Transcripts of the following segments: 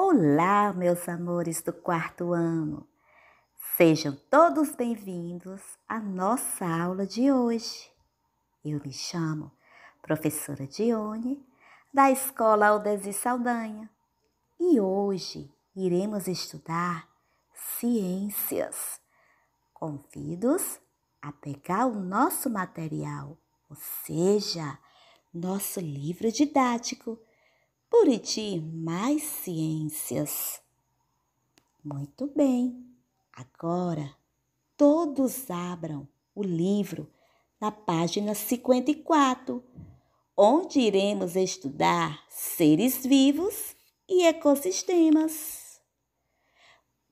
Olá, meus amores do quarto ano! Sejam todos bem-vindos à nossa aula de hoje. Eu me chamo professora Dione, da Escola Aldesi Saldanha, e hoje iremos estudar ciências. Convido-os a pegar o nosso material, ou seja, nosso livro didático Buriti Mais Ciências. Muito bem, agora todos abram o livro na página 54, onde iremos estudar seres vivos e ecossistemas.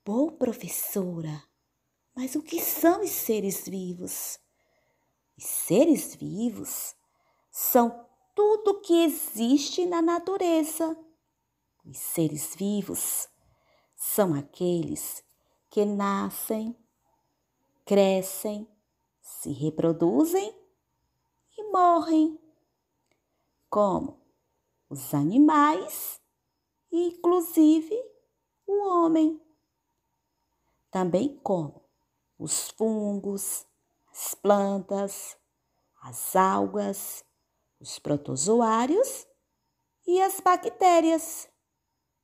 Boa professora, mas o que são os seres vivos? Os seres vivos são tudo que existe na natureza. Os seres vivos são aqueles que nascem, crescem, se reproduzem e morrem, como os animais e, inclusive, o homem. Também como os fungos, as plantas, as algas os protozoários e as bactérias.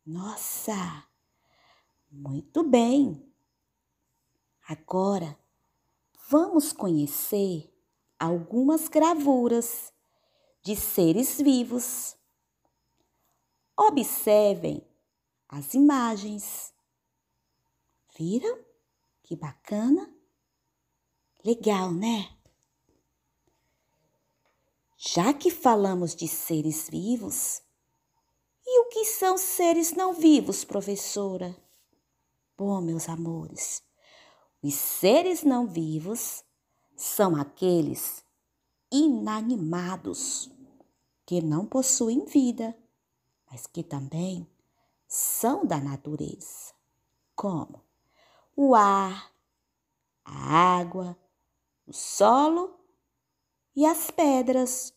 Nossa! Muito bem! Agora vamos conhecer algumas gravuras de seres vivos. Observem as imagens. Viram? Que bacana! Legal, né? Já que falamos de seres vivos, e o que são seres não vivos, professora? Bom, meus amores, os seres não vivos são aqueles inanimados que não possuem vida, mas que também são da natureza, como o ar, a água, o solo e as pedras.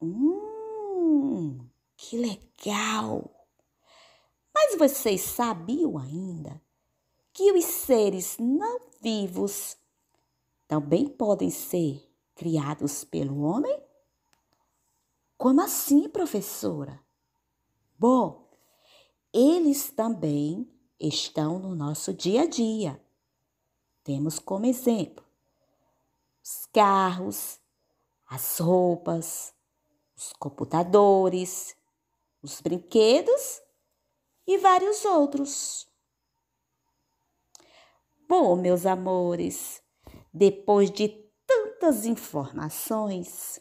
Hum, que legal! Mas vocês sabiam ainda que os seres não vivos também podem ser criados pelo homem? Como assim, professora? Bom, eles também estão no nosso dia a dia. Temos como exemplo os carros, as roupas, os computadores, os brinquedos e vários outros. Bom, meus amores, depois de tantas informações,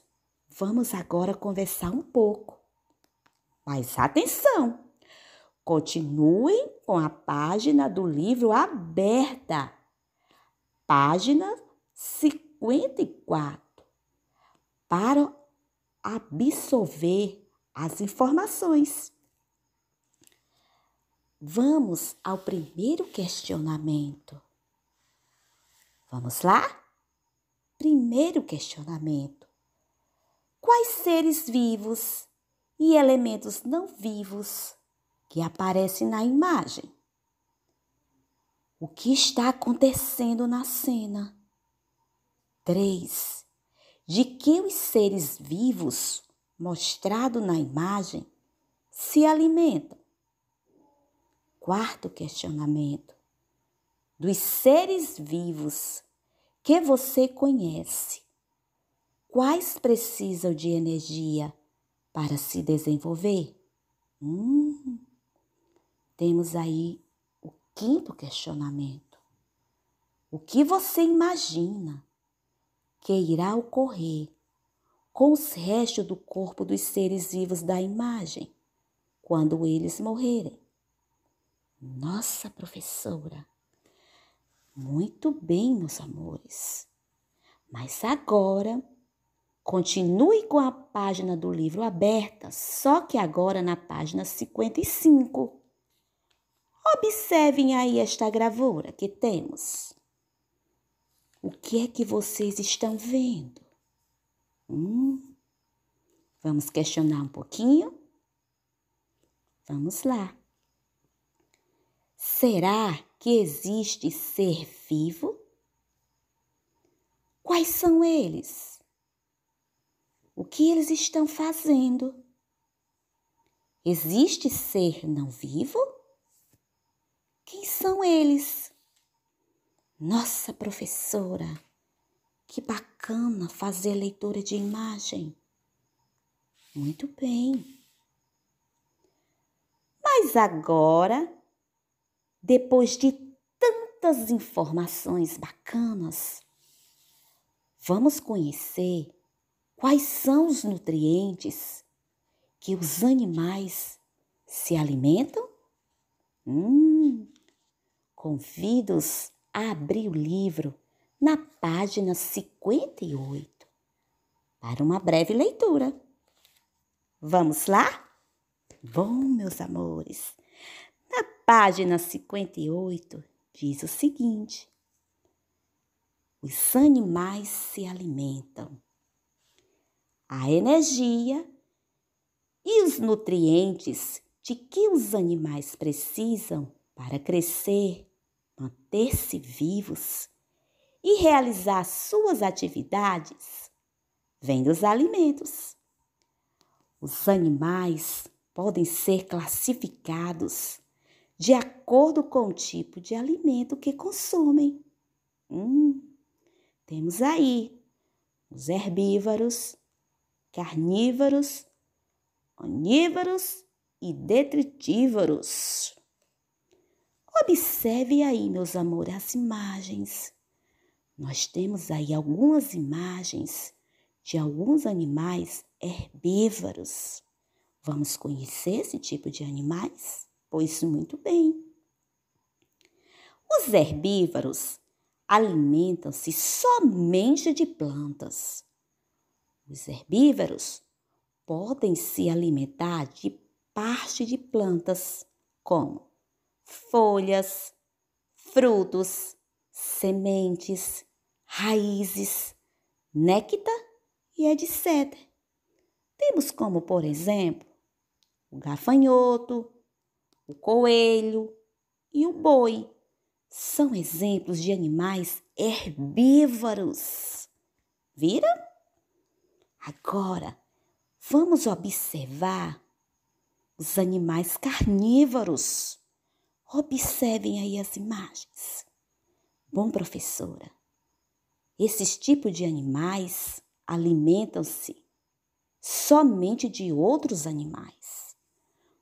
vamos agora conversar um pouco. Mas atenção! Continuem com a página do livro aberta. Página 54 para absorver as informações. Vamos ao primeiro questionamento. Vamos lá? Primeiro questionamento: Quais seres vivos e elementos não vivos que aparecem na imagem? O que está acontecendo na cena? 3 de que os seres vivos, mostrado na imagem, se alimentam. Quarto questionamento: dos seres vivos que você conhece, quais precisam de energia para se desenvolver? Hum, temos aí o quinto questionamento. O que você imagina que irá ocorrer com os restos do corpo dos seres vivos da imagem quando eles morrerem. Nossa professora! Muito bem, meus amores. Mas agora, continue com a página do livro aberta, só que agora na página 55. Observem aí esta gravura que temos. O que é que vocês estão vendo? Hum, vamos questionar um pouquinho? Vamos lá. Será que existe ser vivo? Quais são eles? O que eles estão fazendo? Existe ser não vivo? Quem são eles? Nossa professora, que bacana fazer leitura de imagem. Muito bem. Mas agora, depois de tantas informações bacanas, vamos conhecer quais são os nutrientes que os animais se alimentam? Hum, convido-os abri o livro na página 58 para uma breve leitura. Vamos lá? Bom, meus amores, na página 58 diz o seguinte: os animais se alimentam. A energia e os nutrientes de que os animais precisam para crescer manter-se vivos e realizar suas atividades vem dos alimentos. Os animais podem ser classificados de acordo com o tipo de alimento que consomem. Hum, temos aí os herbívoros, carnívoros, onívoros e detritívoros. Observe aí, meus amores, as imagens. Nós temos aí algumas imagens de alguns animais herbívoros. Vamos conhecer esse tipo de animais? Pois muito bem. Os herbívoros alimentam-se somente de plantas. Os herbívoros podem se alimentar de parte de plantas, como folhas, frutos, sementes, raízes, néctar e etc. Temos como, por exemplo, o gafanhoto, o coelho e o boi. São exemplos de animais herbívoros. Vira? Agora, vamos observar os animais carnívoros. Observem aí as imagens. Bom, professora, esses tipos de animais alimentam-se somente de outros animais.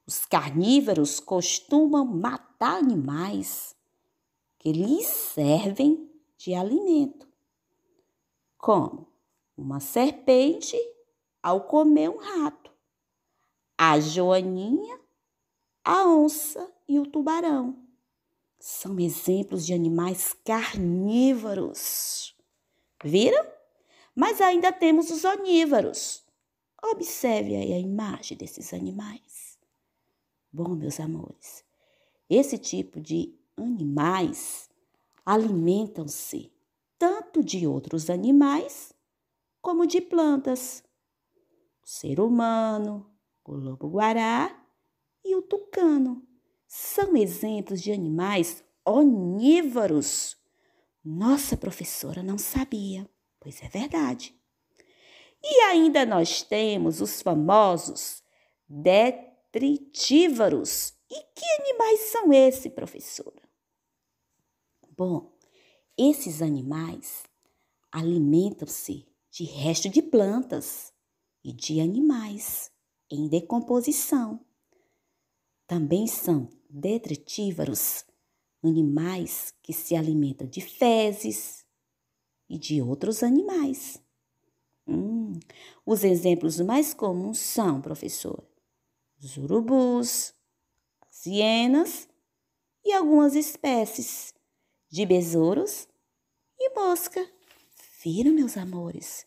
Os carnívoros costumam matar animais que lhes servem de alimento, como uma serpente ao comer um rato, a joaninha, a onça e o tubarão. São exemplos de animais carnívoros. Viram? Mas ainda temos os onívoros. Observe aí a imagem desses animais. Bom, meus amores, esse tipo de animais alimentam-se tanto de outros animais como de plantas. O ser humano, o lobo-guará e o tucano são isentos de animais onívoros. Nossa professora não sabia, pois é verdade. E ainda nós temos os famosos detritívoros. E que animais são esses, professora? Bom, esses animais alimentam-se de resto de plantas e de animais em decomposição também são detritívoros, animais que se alimentam de fezes e de outros animais. Hum, os exemplos mais comuns são, professor, os urubus, as hienas e algumas espécies de besouros e mosca. Viram, meus amores?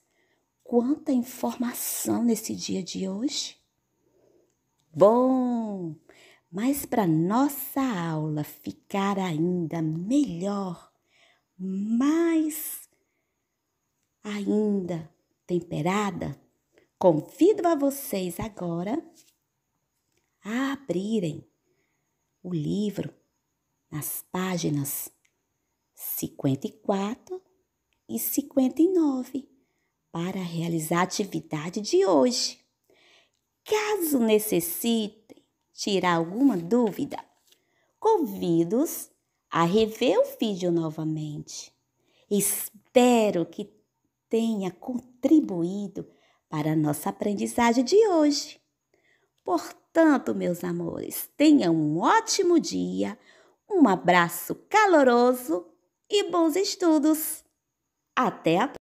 Quanta informação nesse dia de hoje! Bom! Mas para nossa aula ficar ainda melhor, mais ainda temperada, convido a vocês agora a abrirem o livro nas páginas 54 e 59 para realizar a atividade de hoje. Caso necessite, tirar alguma dúvida, convido-os a rever o vídeo novamente. Espero que tenha contribuído para a nossa aprendizagem de hoje. Portanto, meus amores, tenham um ótimo dia, um abraço caloroso e bons estudos! Até a próxima!